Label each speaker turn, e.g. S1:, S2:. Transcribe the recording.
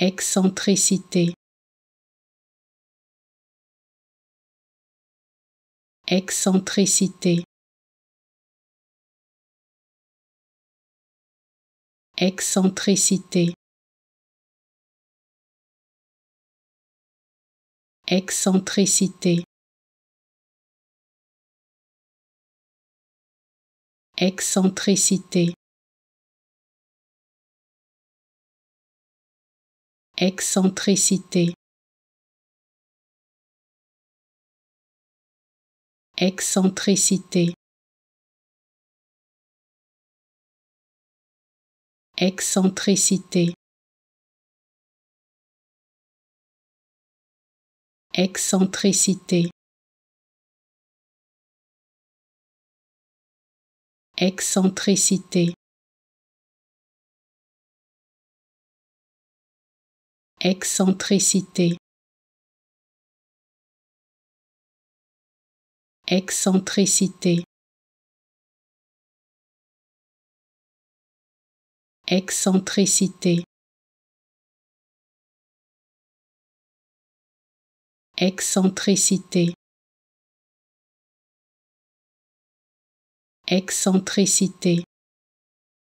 S1: Excentricité. Excentricité. Excentricité. Excentricité. Excentricité. Excentricité. Excentricité. Excentricité. Excentricité. Excentricité. Excentricité. Excentricité. Excentricité. Excentricité. Excentricité.